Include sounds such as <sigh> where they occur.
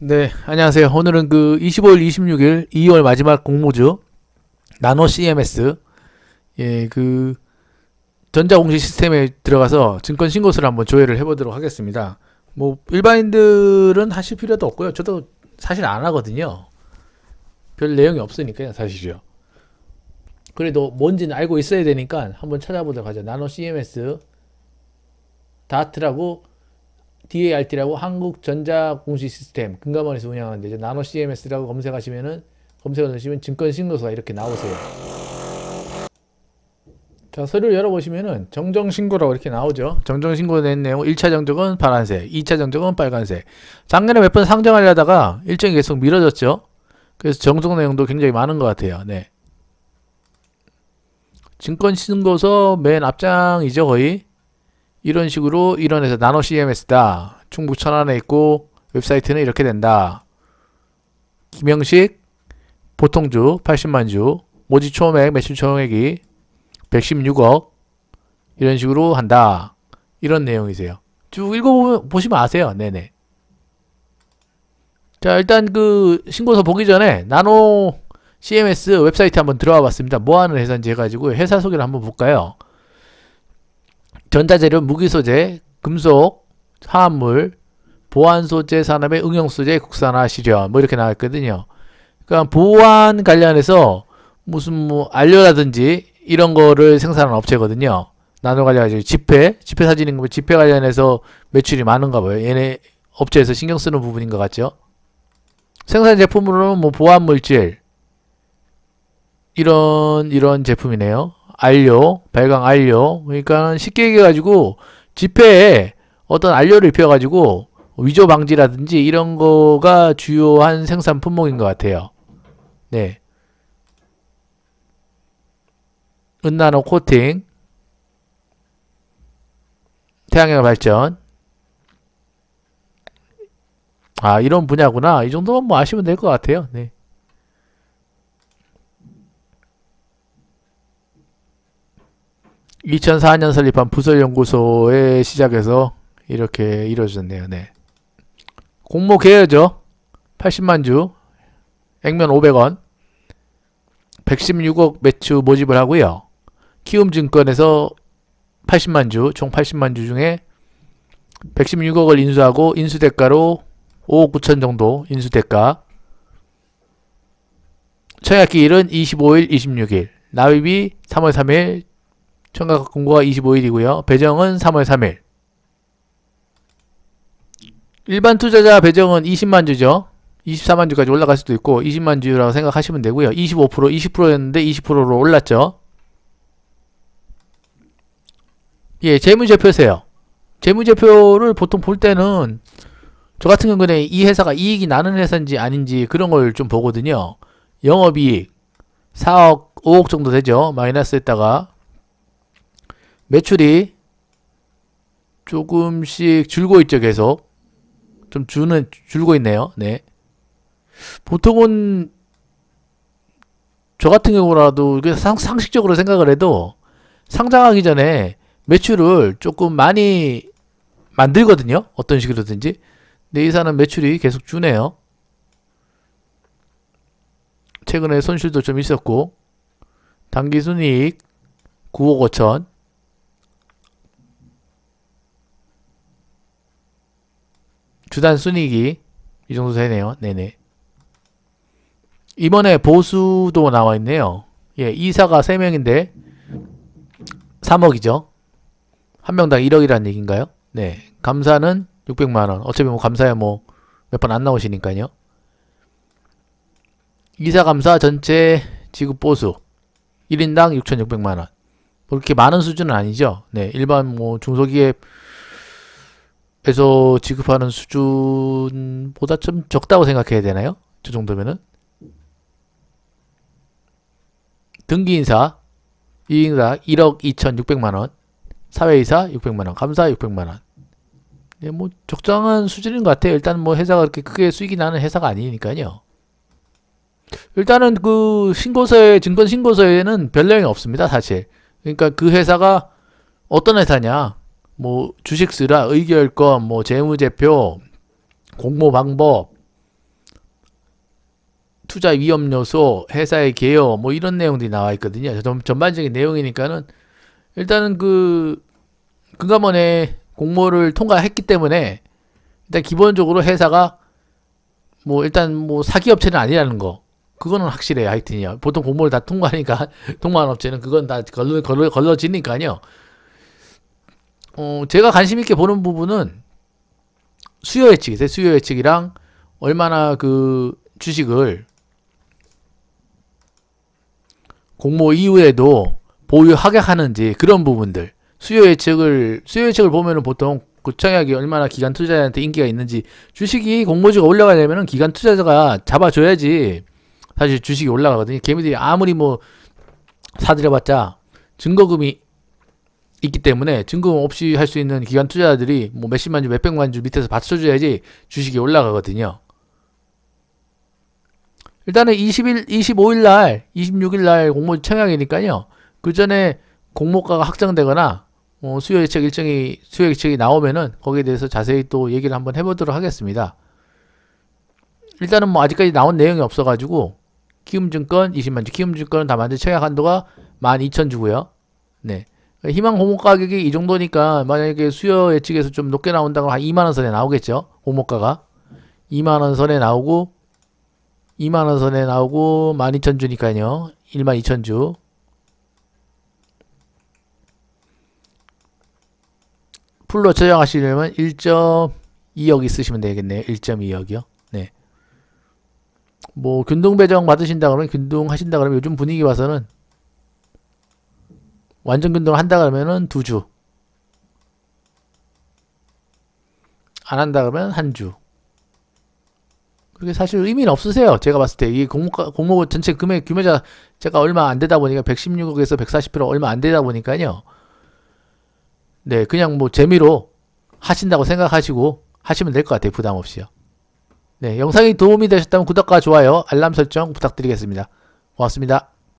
네, 안녕하세요. 오늘은 그 25일, 26일, 2월 마지막 공모주 나노 CMS 예, 그 전자공시 시스템에 들어가서 증권 신고서를 한번 조회를 해보도록 하겠습니다. 뭐 일반인들은 하실 필요도 없고요. 저도 사실 안 하거든요. 별 내용이 없으니까요, 사실이요. 그래도 뭔지는 알고 있어야 되니까 한번 찾아보도록 하죠. 나노 CMS 다트라고 DART라고 한국전자공시시스템 금감원에서 운영하는 데 나노 CMS라고 검색하시면은 검색을 하시면 증권신고서가 이렇게 나오세요. 자 서류를 열어보시면은 정정신고라고 이렇게 나오죠. 정정신고 된 내용 1차 정적은 파란색, 2차 정적은 빨간색. 작년에 몇 번 상정하려다가 일정이 계속 미뤄졌죠. 그래서 정정 내용도 굉장히 많은 것 같아요. 네. 증권신고서 맨 앞장이죠 거의. 이런 식으로 이런 에서 나노 CMS다. 충북 천안에 있고 웹사이트는 이렇게 된다. 김영식 보통주 80만주 모지초 총액 매출 총액이 116억 이런 식으로 한다. 이런 내용이세요. 쭉읽어 보시면 아세요. 네네. 자 일단 그 신고서 보기 전에 나노 CMS 웹사이트 한번 들어와 봤습니다. 뭐하는 회사인지 해가지고 회사 소개를 한번 볼까요? 전자재료, 무기소재, 금속, 화합물, 보안소재 산업의 응용소재 국산화 실현 뭐 이렇게 나왔거든요. 그러니까 보안 관련해서 무슨 뭐 안료라든지 이런 거를 생산하는 업체거든요. 나노 관련해서 지폐, 지폐 사진인 거 지폐 관련해서 매출이 많은가 봐요. 얘네 업체에서 신경 쓰는 부분인 것 같죠. 생산 제품으로는 뭐 보안 물질 이런 이런 제품이네요. 알료, 발광 알료. 그러니까 쉽게 얘기해가지고 지폐에 어떤 알료를 입혀가지고 위조 방지라든지 이런 거가 주요한 생산 품목인 것 같아요. 네. 은나노 코팅, 태양열 발전. 아, 이런 분야구나. 이 정도만 뭐 아시면 될 것 같아요. 네. 2004년 설립한 부설연구소의시작에서 이렇게 이루어졌네요. 네. 공모 개요죠. 80만 주, 액면 500원, 116억 매출 모집을 하고요. 키움증권에서 80만 주, 총 80만 주 중에 116억을 인수하고 인수대가로 5억 9천 정도 인수대가 청약기일은 25일, 26일, 나위비 3월 3일, 청각 공고가 25일이고요. 배정은 3월 3일. 일반 투자자 배정은 20만 주죠. 24만 주까지 올라갈 수도 있고 20만 주라고 생각하시면 되고요. 25% 20%였는데 20%로 올랐죠. 예, 재무제표세요. 재무제표를 보통 볼 때는 저 같은 경우는 이 회사가 이익이 나는 회사인지 아닌지 그런 걸 좀 보거든요. 영업이익 4억 5억 정도 되죠. 마이너스 했다가 매출이 조금씩 줄고 있죠, 계속. 좀 주는, 줄고 있네요. 네. 보통은 저 같은 경우라도 상, 상식적으로 생각을 해도 상장하기 전에 매출을 조금 많이 만들거든요. 어떤 식으로든지. 근데 이사는 매출이 계속 주네요. 최근에 손실도 좀 있었고 단기순이익 9억 5천 주단 순위기이 정도 되네요. 네네. 이번에 보수도 나와 있네요. 예, 이사가 3명인데 3억이죠. 한 명당 1억이라는 얘기인가요? 네. 감사는 600만원. 어차피 뭐 감사야 뭐 몇 번 안 나오시니까요. 이사 감사 전체 지급 보수 1인당 6,600만원. 뭐 그렇게 많은 수준은 아니죠. 네. 일반 뭐 중소기업 에서 지급하는 수준보다 좀 적다고 생각해야 되나요? 저 정도면은 등기인사 이인사 1억 2,600만원 사회이사 600만원 감사 600만원 네, 뭐적정한 수준인 것 같아요 일단 뭐 회사가 그렇게 크게 수익이 나는 회사가 아니니까요 일단은 그 신고서에 증권 신고서에는 별 내용이 없습니다 사실 그러니까 그 회사가 어떤 회사냐 뭐 주식 쓰라, 의결권, 뭐 재무제표, 공모 방법, 투자 위험 요소, 회사의 개요, 뭐 이런 내용들이 나와 있거든요. 전, 전반적인 내용이니까는 일단은 그 금감원의 공모를 통과했기 때문에 일단 기본적으로 회사가 뭐 일단 뭐 사기업체는 아니라는 거 그거는 확실해요 하여튼요 보통 공모를 다 통과하니까 <laughs> 통과한 업체는 그건 다 걸러, 걸러, 걸러지니까요 어, 제가 관심 있게 보는 부분은 수요 예측이세요. 수요 예측이랑 얼마나 그 주식을 공모 이후에도 보유하게 하는지 그런 부분들 수요 예측을 수요 예측을 보면은 보통 구 청약이 얼마나 기간 투자자한테 인기가 있는지 주식이 공모주가 올라가려면은 기간 투자자가 잡아줘야지 사실 주식이 올라가거든요. 개미들이 아무리 뭐 사들여봤자 증거금이 있기 때문에 증금 없이 할 수 있는 기관 투자자들이 뭐 몇십만 주, 몇백만 주 밑에서 받쳐줘야지 주식이 올라가거든요. 일단은 20일, 25일 날, 26일 날 공모 청약이니까요. 그 전에 공모가가 확정되거나 어, 뭐 수요 예측 일정이 수요 예측이 나오면은 거기에 대해서 자세히 또 얘기를 한번 해보도록 하겠습니다. 일단은 뭐 아직까지 나온 내용이 없어가지고 키움증권 20만 주, 키움증권은 다만든 청약 한도가 12,000주고요. 네. 희망 호모 가격이 이 정도니까 만약에 수요 예측에서 좀 높게 나온다고 한 2만원 선에 나오겠죠 호모가가 2만원 선에 나오고 2만원 선에 나오고 12,000주니까요 12,000주 풀로 저장하시려면 1.2억 있으시면 되겠네요 1.2억이요 네. 뭐 균등 배정 받으신다 그러면 균등 하신다 그러면 요즘 분위기 봐서는 완전 균등을 한다 그러면은 두 주. 안 한다 그러면 한 주. 그게 사실 의미는 없으세요. 제가 봤을 때 이 공모 공모 전체 금액 규모자 제가 얼마 안 되다 보니까 116억에서 140%로 얼마 안 되다 보니까요. 네, 그냥 뭐 재미로 하신다고 생각하시고 하시면 될 것 같아요. 부담 없이요. 네, 영상이 도움이 되셨다면 구독과 좋아요, 알람 설정 부탁드리겠습니다. 고맙습니다.